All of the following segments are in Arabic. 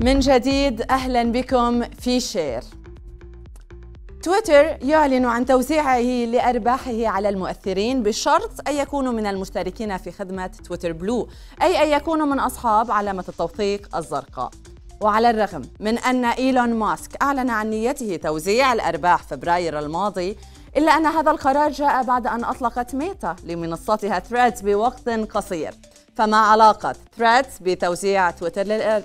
من جديد أهلا بكم في شير تويتر يعلن عن توزيعه لأرباحه على المؤثرين بشرط أن يكونوا من المشتركين في خدمة تويتر بلو أي أن يكونوا من أصحاب علامة التوثيق الزرقاء وعلى الرغم من أن إيلون ماسك أعلن عن نيته توزيع الأرباح فبراير الماضي إلا أن هذا القرار جاء بعد أن أطلقت ميتا لمنصتها ثريدز بوقت قصير فما علاقة ثريدز بتوزيع تويتر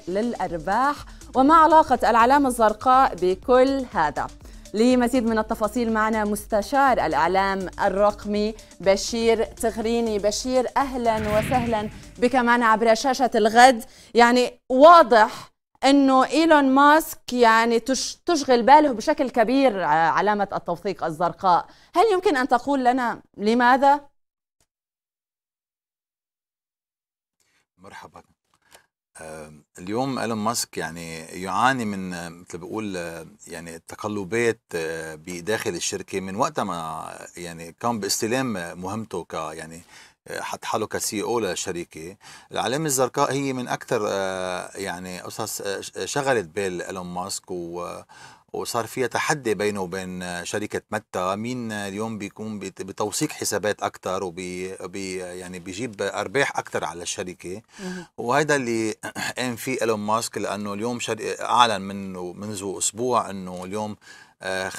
للأرباح وما علاقة العلامة الزرقاء بكل هذا لمزيد من التفاصيل معنا مستشار الإعلام الرقمي بشير تغريني بشير أهلا وسهلا بك معنا عبر شاشة الغد يعني واضح انه ايلون ماسك يعني تشغل باله بشكل كبير آه، علامه التوثيق الزرقاء، هل يمكن ان تقول لنا لماذا؟ مرحبا اليوم ايلون ماسك يعني يعاني من مثل بقول يعني تقلبات آه، بداخل الشركه من وقت ما يعني قام باستلام مهمته ك يعني آه، حط حاله كسي او للشركه، e العلامه الزرقاء هي من اكثر آه، يعني قصص شغلت بال ايلون ماسك و وصار فيها تحدي بينه وبين شركة متى مين اليوم بيكون بتوثيق حسابات أكثر وبي بي يعني بيجيب أرباح أكثر على الشركة وهذا اللي قام فيه إيلون ماسك لأنه اليوم أعلن منه منذ أسبوع أنه اليوم 50% آه،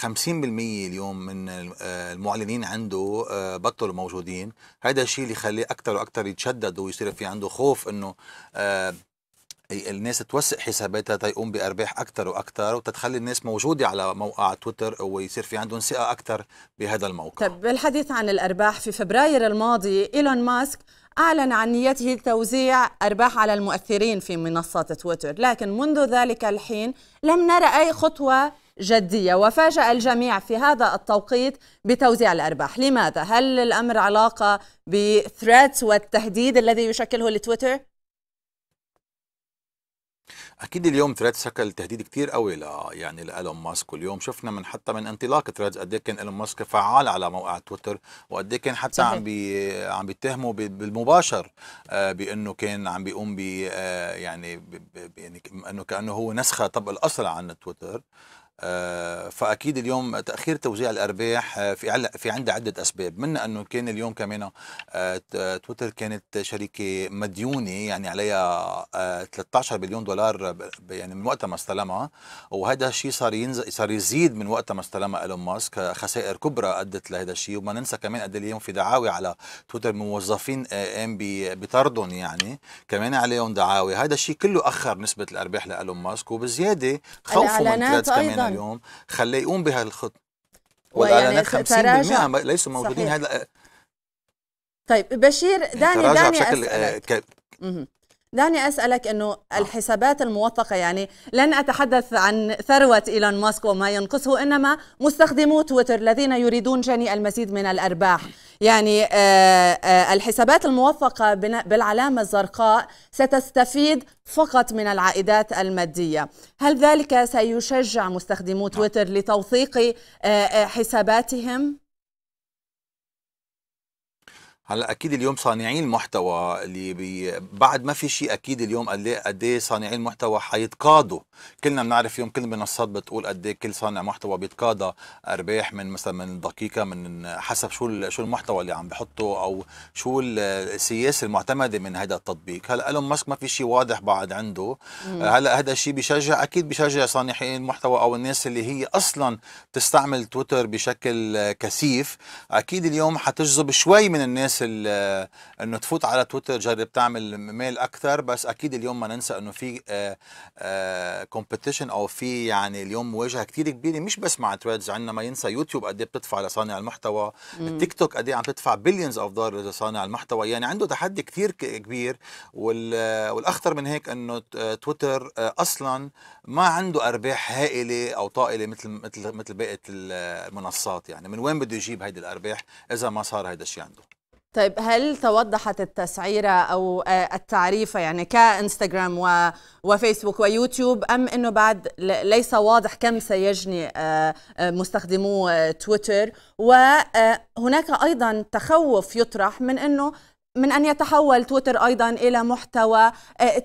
اليوم من آه، المعلنين عنده آه، بطلوا موجودين هذا الشيء اللي خليه اكثر واكثر يتشدد ويصير في عنده خوف انه الناس توسع حساباتها تيقوم بارباح اكثر واكثر وتتخلي الناس موجوده على موقع تويتر ويصير في عندهم ثقه اكثر بهذا الموقع. طب بالحديث عن الارباح في فبراير الماضي ايلون ماسك أعلن عن نيته توزيع أرباح على المؤثرين في منصة تويتر لكن منذ ذلك الحين لم نرى أي خطوة جدية وفاجأ الجميع في هذا التوقيت بتوزيع الأرباح لماذا؟ هل الأمر علاقة بثريتس والتهديد الذي يشكله لتويتر؟ اكيد اليوم ثريدز شكل تهديد كثير قوي ل يعني لالون ماسك واليوم شفنا من حتى من انطلاق ثريدز قد إيه كان الون ماسك فعال على موقع تويتر وقد إيه كان حتى صحيح. عم بي عم بيتهمه بالمباشر آه، بانه كان عم بيقوم ب آه، يعني يعني انه كانه هو نسخه طبق الاصل عن تويتر آه، فاكيد اليوم تاخير توزيع الارباح آه، في في عنده عده اسباب منها انه كان اليوم كمان آه، تويتر كانت شركه مديونه يعني عليها 13 بليون دولار يعني من وقت ما استلمها وهذا الشيء صار ينز... صار يزيد من وقت ما استلمها ايلون ماسك خسائر كبرى ادت لهذا الشيء وما ننسى كمان قد اليوم في دعاوى على تويتر من موظفين قام بطردهم يعني كمان عليهم دعاوى هذا الشيء كله اخر نسبه الارباح لايلون ماسك وبزياده خوفه من كمان نعم. اليوم خليه يقوم بهالخطه والاعلانات 50% ليسوا موجودين هذا طيب بشير يعني داني دعني آه، اسالك دعني أسألك أنه آه. الحسابات الموثقة يعني لن أتحدث عن ثروة إيلون ماسك وما ينقصه إنما مستخدمو تويتر الذين يريدون جني المزيد من الأرباح يعني آه، آه، الحسابات الموثقة بالعلامة الزرقاء ستستفيد فقط من العائدات المادية هل ذلك سيشجع مستخدمو نعم. تويتر لتوثيق حساباتهم؟ هلا اكيد اليوم صانعين المحتوى اللي بي بعد ما في شيء اكيد اليوم قد ايه, إيه صانعين المحتوى حيتقاضوا كلنا بنعرف يوم كل المنصات بتقول قد ايه كل صانع محتوى بيتقاضى ارباح من مثلا من دقيقه من حسب شو شو المحتوى اللي عم بحطه او شو السياسه المعتمده من هذا التطبيق هلا ايلون ماسك ما في شيء واضح بعد عنده آه، هلا هذا الشيء بيشجع اكيد بيشجع صانعين المحتوى او الناس اللي هي اصلا تستعمل تويتر بشكل كثيف اكيد اليوم حتجذب شوي من الناس بس انه تفوت على تويتر جرب تعمل ميل اكثر بس اكيد اليوم ما ننسى انه في كومبيتيشن آه، آه، او في يعني اليوم مواجهه كثير كبيره مش بس مع تريدز عندنا ما ينسى يوتيوب قد ايه بتدفع لصانع المحتوى التيك توك قد ايه عم تدفع بليونز اوف دولار لصانع المحتوى يعني عنده تحدي كثير كبير والاخطر من هيك انه آه، تويتر اصلا ما عنده ارباح هائله او طائله مثل مثل مثل بقيه المنصات يعني من وين بده يجيب هيدي الارباح اذا ما صار هيدا الشيء عنده طيب هل توضحت التسعيرة أو آه، التعريفة يعني كإنستغرام وفيسبوك ويوتيوب أم أنه بعد ليس واضح كم سيجني آه، آه، مستخدمو تويتر وهناك أيضا تخوف يطرح من أنه من أن يتحول تويتر أيضا إلى محتوى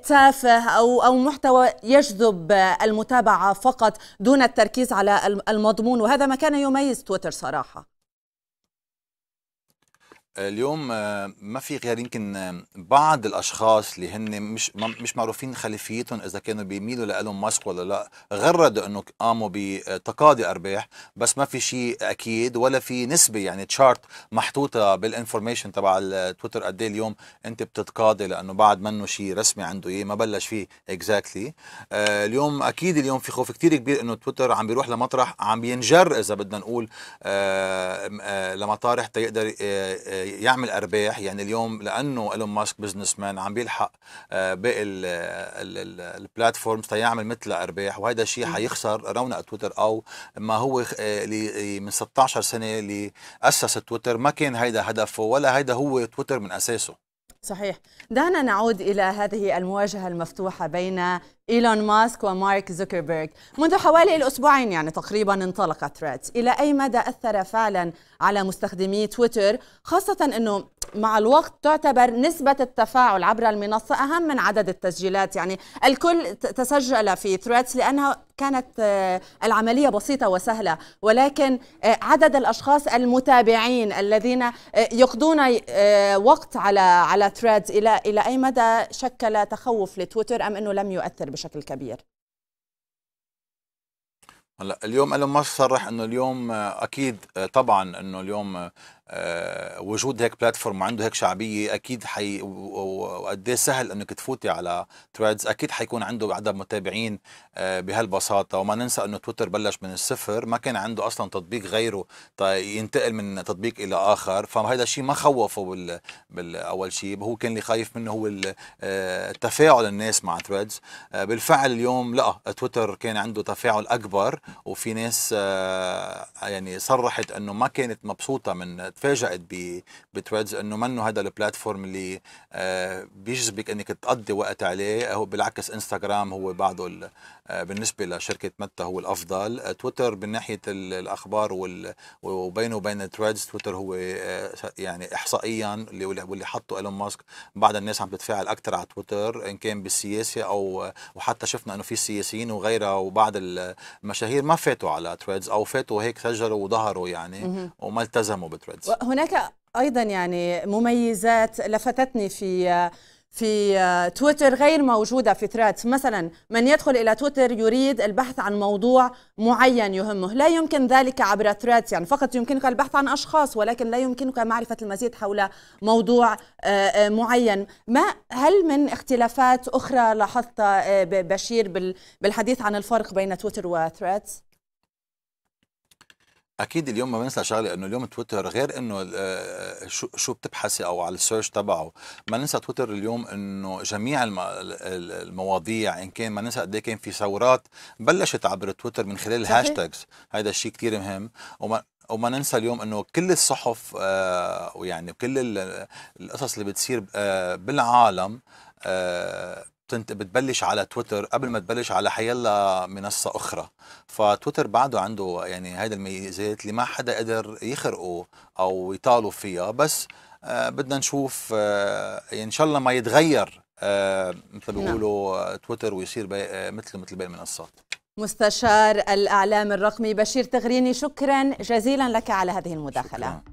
تافه أو أو محتوى يجذب المتابعة فقط دون التركيز على المضمون وهذا ما كان يميز تويتر صراحة اليوم آه، ما في غير يمكن آه، بعض الاشخاص اللي هن مش مش معروفين خلفيتهم اذا كانوا بيميلوا لالون ماسك ولا لا غردوا انه قاموا بتقاضي ارباح بس ما في شيء اكيد ولا في نسبه يعني تشارت محطوطه بالانفورميشن تبع التويتر آه، قد إيه اليوم انت بتتقاضي لانه بعد منه شيء رسمي عنده ايه ما بلش فيه اكزاكتلي exactly. اليوم اكيد اليوم في خوف كثير كبير انه تويتر عم بيروح لمطرح عم بينجر اذا بدنا نقول لمطارح تيقدر يعمل ارباح يعني اليوم لانه ايلون ماسك بزنس مان عم بيلحق آه، باقي البلاتفورمز تيعمل مثل ارباح وهذا الشيء حيخسر رونق تويتر او ما هو آه، من 16 سنه اللي اسس تويتر ما كان هيدا هدفه ولا هيدا هو تويتر من اساسه صحيح دعنا نعود إلى هذه المواجهة المفتوحة بين إيلون ماسك ومارك زوكربيرغ منذ حوالي الأسبوعين يعني تقريبا انطلقت ثريدز إلى أي مدى أثر فعلا على مستخدمي تويتر خاصة أنه مع الوقت تعتبر نسبة التفاعل عبر المنصة أهم من عدد التسجيلات يعني الكل تسجل في ثريدز لأنها كانت آه، العملية بسيطة وسهلة ولكن آه، عدد الأشخاص المتابعين الذين آه، يقضون وقت على على ثريدز إلى إلى أي مدى شكل تخوف لتويتر أم أنه لم يؤثر بشكل كبير؟ هلا اليوم ايلون ماسك صرح انه اليوم اكيد طبعا انه اليوم آه، وجود هيك بلاتفورم عنده هيك شعبيه اكيد حي وقد ايه سهل انك تفوتي على تريدز اكيد حيكون عنده عدد متابعين آه، بهالبساطه وما ننسى انه تويتر بلش من الصفر ما كان عنده اصلا تطبيق غيره ينتقل من تطبيق الى اخر فهذا الشيء ما خوفه بال... بالاول شيء هو كان اللي خايف منه هو آه، تفاعل الناس مع تريدز بالفعل اليوم لا تويتر كان عنده تفاعل اكبر وفي ناس يعني صرحت انه ما كانت مبسوطه من تفاجأت بتريدز انه منه هذا البلاتفورم اللي آه، بيجذبك انك تقضي وقت عليه او بالعكس انستغرام هو بعضه آه، بالنسبة لشركة متى هو الأفضل آه، تويتر من ناحية الأخبار وبينه وبين التريدز تويتر هو آه، يعني إحصائيا اللي واللي حطه إيلون ماسك بعض الناس عم تتفاعل أكثر على تويتر إن كان بالسياسة أو وحتى شفنا إنه في سياسيين وغيرها وبعض المشاهير ما فاتوا على تريدز أو فاتوا هيك سجلوا وظهروا يعني وما التزموا بتريدز هناك أيضا يعني مميزات لفتتني في في آه، تويتر غير موجودة في ثريدز مثلا من يدخل إلى تويتر يريد البحث عن موضوع معين يهمه لا يمكن ذلك عبر ثريدز يعني فقط يمكنك البحث عن أشخاص ولكن لا يمكنك معرفة المزيد حول موضوع آه، آه، معين ما هل من اختلافات أخرى لاحظت بشير بالحديث عن الفرق بين تويتر وثريدز؟ اكيد اليوم ما بنسى شغله انه اليوم تويتر غير انه آه، شو شو بتبحثي او على السيرش تبعه ما ننسى تويتر اليوم انه جميع المواضيع ان كان ما ننسى قد إيه كان في ثورات بلشت عبر تويتر من خلال الهاشتاجز هذا الشيء كثير مهم وما وما ننسى اليوم انه كل الصحف ويعني آه، كل القصص اللي بتصير آه، بالعالم بتنت... بتبلش على تويتر قبل ما تبلش على حيلا منصه اخرى فتويتر بعده عنده يعني هيدا الميزات اللي ما حدا قدر يخرقه او يطالوا فيها بس آه بدنا نشوف آه ان شاء الله ما يتغير آه مثل ما نعم. بيقولوا آه، تويتر ويصير بي... آه مثله مثل باقي المنصات مستشار الاعلام الرقمي بشير تغريني شكرا جزيلا لك على هذه المداخله شكرا.